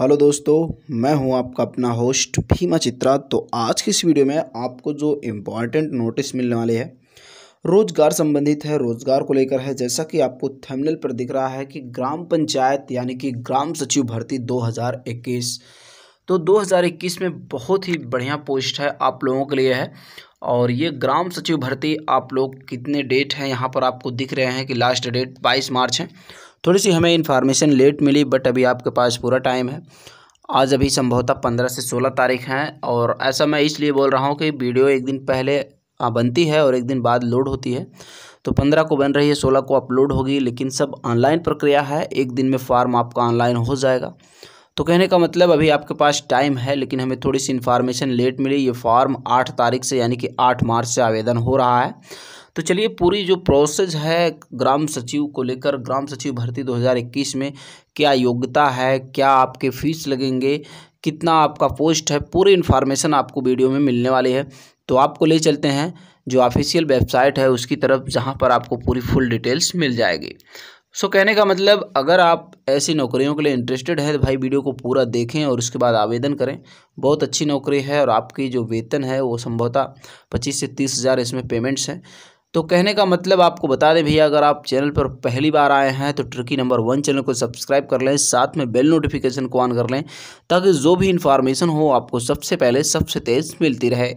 hello दोस्तों मैं हूं आपका अपना होस्ट भीमा चित्रा तो आज की इस वीडियो में आपको जो इम्पॉर्टेंट नोटिस मिलने वाले है रोजगार संबंधित है रोजगार को लेकर है जैसा कि आपको थंबनेल पर दिख रहा है कि ग्राम पंचायत यानी कि ग्राम सचिव भर्ती 2021 तो 2021 में बहुत ही बढ़िया पोस्ट है आप लोगों के लिए है और ये ग्राम सचिव भर्ती आप लोग कितने डेट हैं यहाँ पर आपको दिख रहे हैं कि लास्ट डेट बाईस मार्च है थोड़ी सी हमें इन्फॉर्मेशन लेट मिली बट अभी आपके पास पूरा टाइम है आज अभी संभवतः पंद्रह से सोलह तारीख हैं और ऐसा मैं इसलिए बोल रहा हूँ कि वीडियो एक दिन पहले बनती है और एक दिन बाद लोड होती है तो पंद्रह को बन रही है सोलह को अपलोड होगी लेकिन सब ऑनलाइन प्रक्रिया है एक दिन में फॉर्म आपका ऑनलाइन हो जाएगा तो कहने का मतलब अभी आपके पास टाइम है लेकिन हमें थोड़ी सी इन्फॉर्मेशन लेट मिली ये फॉर्म आठ तारीख से यानी कि आठ मार्च से आवेदन हो रहा है तो चलिए पूरी जो प्रोसेस है ग्राम सचिव को लेकर ग्राम सचिव भर्ती 2021 में क्या योग्यता है क्या आपके फीस लगेंगे कितना आपका पोस्ट है पूरी इन्फॉर्मेशन आपको वीडियो में मिलने वाली है तो आपको ले चलते हैं जो ऑफिशियल वेबसाइट है उसकी तरफ जहाँ पर आपको पूरी फुल डिटेल्स मिल जाएगी सो so, कहने का मतलब अगर आप ऐसी नौकरियों के लिए इंटरेस्टेड है तो भाई वीडियो को पूरा देखें और उसके बाद आवेदन करें बहुत अच्छी नौकरी है और आपकी जो वेतन है वो संभवतः पच्चीस से तीस हज़ार इसमें पेमेंट्स हैं तो कहने का मतलब आपको बता दें भैया अगर आप चैनल पर पहली बार आए हैं तो ट्रिकी नंबर वन चैनल को सब्सक्राइब कर लें साथ में बेल नोटिफिकेशन को ऑन कर लें ताकि जो भी इन्फॉर्मेशन हो आपको सबसे पहले सबसे तेज़ मिलती रहे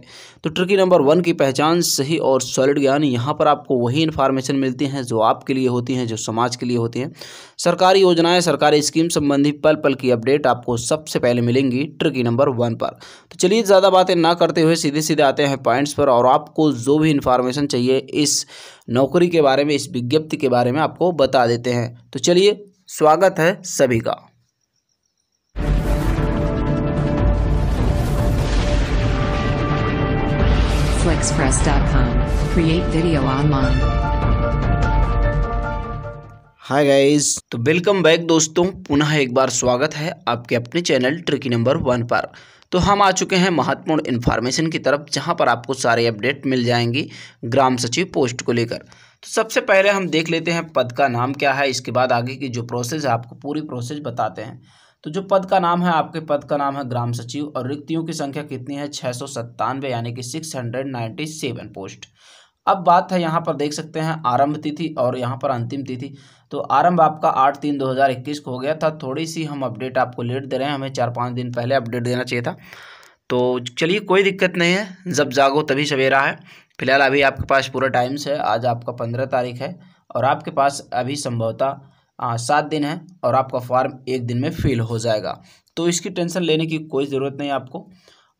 तो ट्रिकी नंबर वन की पहचान सही और सॉलिड ज्ञान यहाँ पर आपको वही इन्फॉर्मेशन मिलती हैं जो आपके लिए होती हैं जो समाज के लिए होती हैं सरकारी योजनाएँ सरकारी स्कीम संबंधी पल पल की अपडेट आपको सबसे पहले मिलेंगी ट्रिकी नंबर वन पर तो चलिए ज़्यादा बातें ना करते हुए सीधे सीधे आते हैं पॉइंट्स पर और आपको जो भी इन्फॉर्मेशन चाहिए इस नौकरी के बारे में इस विज्ञप्ति के बारे में आपको बता देते हैं तो चलिए स्वागत है सभी का हाय गाइस तो वेलकम बैक दोस्तों पुनः एक बार स्वागत है आपके अपने चैनल ट्रिकी नंबर वन पर तो हम आ चुके हैं महत्वपूर्ण इन्फॉर्मेशन की तरफ जहां पर आपको सारे अपडेट मिल जाएंगी ग्राम सचिव पोस्ट को लेकर तो सबसे पहले हम देख लेते हैं पद का नाम क्या है इसके बाद आगे की जो प्रोसेस है आपको पूरी प्रोसेस बताते हैं तो जो पद का नाम है आपके पद का नाम है ग्राम सचिव और रिक्तियों की संख्या कितनी है छः सौ सत्तानवे यानी कि six hundred ninety seven post अब बात है यहाँ पर देख सकते हैं आरंभ तिथि और यहाँ पर अंतिम तिथि तो आरंभ आपका आठ तीन दो हज़ार इक्कीस को हो गया था थोड़ी सी हम अपडेट आपको लेट दे रहे हैं हमें चार पाँच दिन पहले अपडेट देना चाहिए था तो चलिए कोई दिक्कत नहीं है जब जागो तभी सवेरा है फिलहाल अभी आपके पास पूरा टाइम्स है आज आपका पंद्रह तारीख है और आपके पास अभी संभवतः सात दिन है और आपका फॉर्म एक दिन में फिल हो जाएगा तो इसकी टेंशन लेने की कोई ज़रूरत नहीं आपको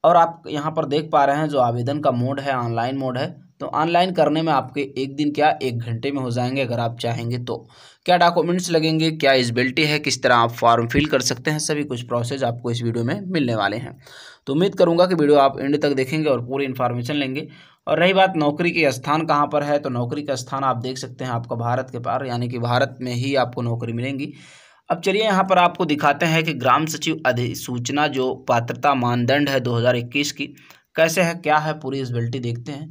और आप यहाँ पर देख पा रहे हैं जो आवेदन का मोड है ऑनलाइन मोड है तो ऑनलाइन करने में आपके एक दिन क्या एक घंटे में हो जाएंगे अगर आप चाहेंगे तो क्या डॉक्यूमेंट्स लगेंगे क्या एलिजिबिलिटी है किस तरह आप फॉर्म फिल कर सकते हैं सभी कुछ प्रोसेस आपको इस वीडियो में मिलने वाले हैं तो उम्मीद करूंगा कि वीडियो आप एंड तक देखेंगे और पूरी इन्फॉर्मेशन लेंगे और रही बात नौकरी के स्थान कहाँ पर है तो नौकरी का स्थान आप देख सकते हैं आपका भारत के पार यानी कि भारत में ही आपको नौकरी मिलेंगी अब चलिए यहाँ पर आपको दिखाते हैं कि ग्राम सचिव अधिसूचना जो पात्रता मानदंड है दो की कैसे है क्या है पूरी एलिजिबिलिटी देखते हैं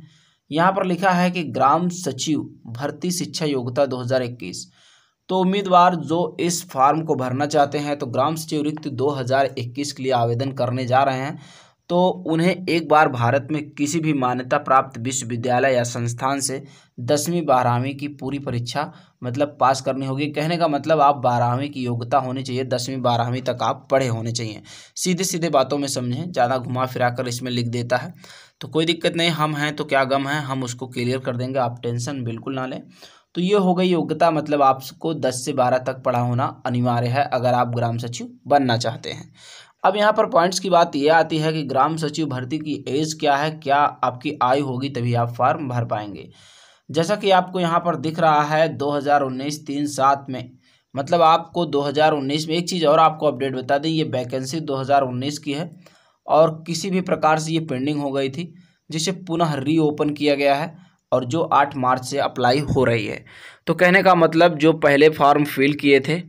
यहाँ पर लिखा है कि ग्राम सचिव भर्ती शिक्षा योग्यता 2021 तो उम्मीदवार जो इस फॉर्म को भरना चाहते हैं तो ग्राम सचिव रिक्त 2021 के लिए आवेदन करने जा रहे हैं तो उन्हें एक बार भारत में किसी भी मान्यता प्राप्त विश्वविद्यालय या संस्थान से दसवीं बारहवीं की पूरी परीक्षा मतलब पास करनी होगी कहने का मतलब आप बारहवीं की योग्यता होनी चाहिए दसवीं बारहवीं तक आप पढ़े होने चाहिए सीधे सीधे बातों में समझें ज़्यादा घुमा फिरा कर इसमें लिख देता है तो कोई दिक्कत नहीं हम हैं तो क्या गम है हम उसको क्लियर कर देंगे आप टेंशन बिल्कुल ना लें तो ये हो गई योग्यता मतलब आपको दस से बारह तक पढ़ा होना अनिवार्य है अगर आप ग्राम सचिव बनना चाहते हैं अब यहाँ पर पॉइंट्स की बात यह आती है कि ग्राम सचिव भर्ती की एज क्या है क्या आपकी आय होगी तभी आप फॉर्म भर पाएंगे जैसा कि आपको यहाँ पर दिख रहा है दो हज़ार उन्नीस तीन सात में मतलब आपको 2019 में एक चीज़ और आपको अपडेट बता दें ये वैकेंसी 2019 की है और किसी भी प्रकार से ये पेंडिंग हो गई थी जिसे पुनः रीओपन किया गया है और जो आठ मार्च से अप्लाई हो रही है तो कहने का मतलब जो पहले फॉर्म फिल किए थे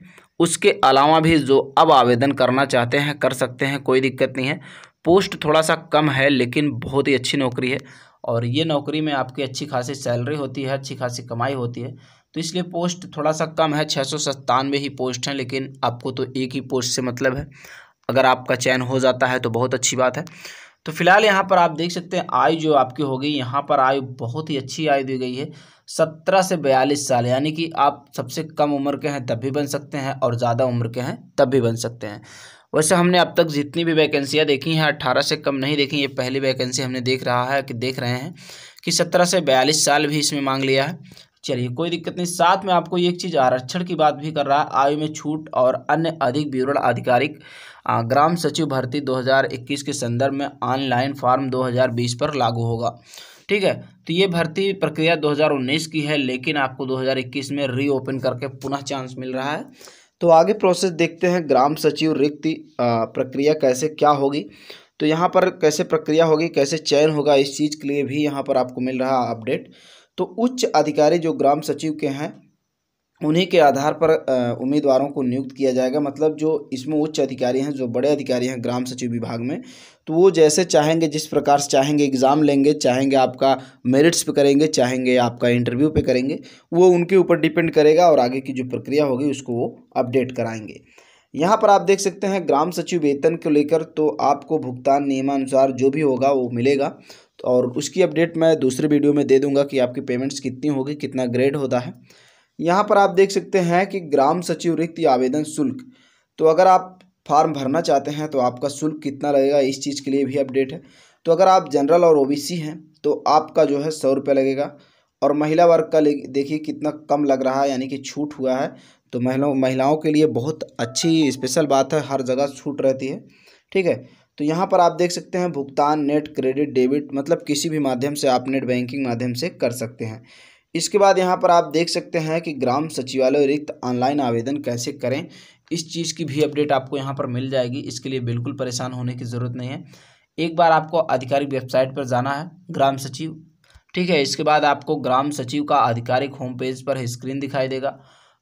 उसके अलावा भी जो अब आवेदन करना चाहते हैं कर सकते हैं कोई दिक्कत नहीं है पोस्ट थोड़ा सा कम है लेकिन बहुत ही अच्छी नौकरी है और ये नौकरी में आपकी अच्छी खासी सैलरी होती है अच्छी खासी कमाई होती है तो इसलिए पोस्ट थोड़ा सा कम है छः सौ सत्तानवे ही पोस्ट हैं लेकिन आपको तो एक ही पोस्ट से मतलब है अगर आपका चयन हो जाता है तो बहुत अच्छी बात है तो फिलहाल यहाँ पर आप देख सकते हैं आयु जो आपकी हो गई यहाँ पर आयु बहुत ही अच्छी आयु दी गई है सत्रह से बयालीस साल यानी कि आप सबसे कम उम्र के हैं तब भी बन सकते हैं और ज़्यादा उम्र के हैं तब भी बन सकते हैं वैसे हमने अब तक जितनी भी वैकेंसियाँ देखी हैं अट्ठारह से कम नहीं देखी ये पहली वैकेंसी हमने देख रहा है कि देख रहे हैं कि सत्रह से बयालीस साल भी इसमें मांग लिया है चलिए कोई दिक्कत नहीं साथ में आपको एक चीज़ आरक्षण की बात भी कर रहा है आयु में छूट और अन्य अधिक विवरण आधिकारिक ग्राम सचिव भर्ती 2021 के संदर्भ में ऑनलाइन फॉर्म 2020 पर लागू होगा ठीक है तो ये भर्ती प्रक्रिया 2019 की है लेकिन आपको 2021 में रीओपन करके पुनः चांस मिल रहा है तो आगे प्रोसेस देखते हैं ग्राम सचिव रिक्त प्रक्रिया कैसे क्या होगी तो यहाँ पर कैसे प्रक्रिया होगी कैसे चयन होगा इस चीज़ के लिए भी यहाँ पर आपको मिल रहा अपडेट तो उच्च अधिकारी जो ग्राम सचिव के हैं उन्हीं के आधार पर उम्मीदवारों को नियुक्त किया जाएगा मतलब जो इसमें उच्च अधिकारी हैं जो बड़े अधिकारी हैं ग्राम सचिव विभाग में तो वो जैसे चाहेंगे जिस प्रकार से चाहेंगे एग्ज़ाम लेंगे चाहेंगे आपका मेरिट्स पे करेंगे चाहेंगे आपका इंटरव्यू पे करेंगे वो उनके ऊपर डिपेंड करेगा और आगे की जो प्रक्रिया होगी उसको वो अपडेट कराएंगे यहाँ पर आप देख सकते हैं ग्राम सचिव वेतन को लेकर तो आपको भुगतान नियमानुसार जो भी होगा वो मिलेगा और उसकी अपडेट मैं दूसरे वीडियो में दे दूँगा कि आपकी पेमेंट्स कितनी होगी कितना ग्रेड होता है यहाँ पर आप देख सकते हैं कि ग्राम सचिव रिक्त आवेदन शुल्क तो अगर आप फार्म भरना चाहते हैं तो आपका शुल्क कितना लगेगा इस चीज़ के लिए भी अपडेट है तो अगर आप जनरल और ओबीसी हैं तो आपका जो है सौ रुपये लगेगा और महिला वर्ग का देखिए कितना कम लग रहा है यानी कि छूट हुआ है तो महिलाओं महिलाओं के लिए बहुत अच्छी स्पेशल बात है हर जगह छूट रहती है ठीक है तो यहाँ पर आप देख सकते हैं भुगतान नेट क्रेडिट डेबिट मतलब किसी भी माध्यम से आप नेट बैंकिंग माध्यम से कर सकते हैं इसके बाद यहाँ पर आप देख सकते हैं कि ग्राम सचिवालय रिक्त ऑनलाइन आवेदन कैसे करें इस चीज़ की भी अपडेट आपको यहाँ पर मिल जाएगी इसके लिए बिल्कुल परेशान होने की ज़रूरत नहीं है एक बार आपको आधिकारिक वेबसाइट पर जाना है ग्राम सचिव ठीक है इसके बाद आपको ग्राम सचिव का आधिकारिक होम पेज पर स्क्रीन दिखाई देगा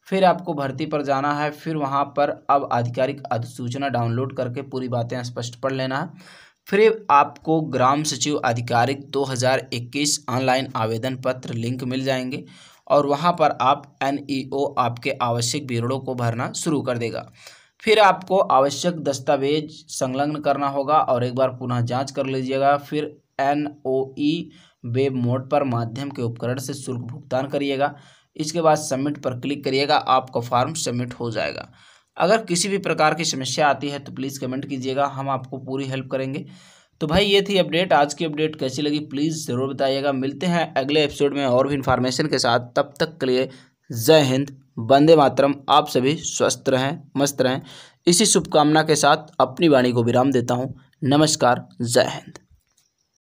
फिर आपको भर्ती पर जाना है फिर वहाँ पर अब आधिकारिक अधिसूचना डाउनलोड करके पूरी बातें स्पष्ट पढ़ लेना है फिर आपको ग्राम सचिव आधिकारिक 2021 ऑनलाइन आवेदन पत्र लिंक मिल जाएंगे और वहाँ पर आप एन आपके आवश्यक विवरणों को भरना शुरू कर देगा फिर आपको आवश्यक दस्तावेज संलग्न करना होगा और एक बार पुनः जांच कर लीजिएगा फिर N O E web mode पर माध्यम के उपकरण से शुल्क भुगतान करिएगा इसके बाद सबमिट पर क्लिक करिएगा आपका फॉर्म सबमिट हो जाएगा अगर किसी भी प्रकार की समस्या आती है तो प्लीज़ कमेंट कीजिएगा हम आपको पूरी हेल्प करेंगे तो भाई ये थी अपडेट आज की अपडेट कैसी लगी प्लीज़ ज़रूर बताइएगा मिलते हैं अगले एपिसोड में और भी इन्फॉर्मेशन के साथ तब तक के लिए जय हिंद वंदे मातरम आप सभी स्वस्थ रहें मस्त रहें इसी शुभकामना के साथ अपनी वाणी को विराम देता हूँ नमस्कार जय हिंद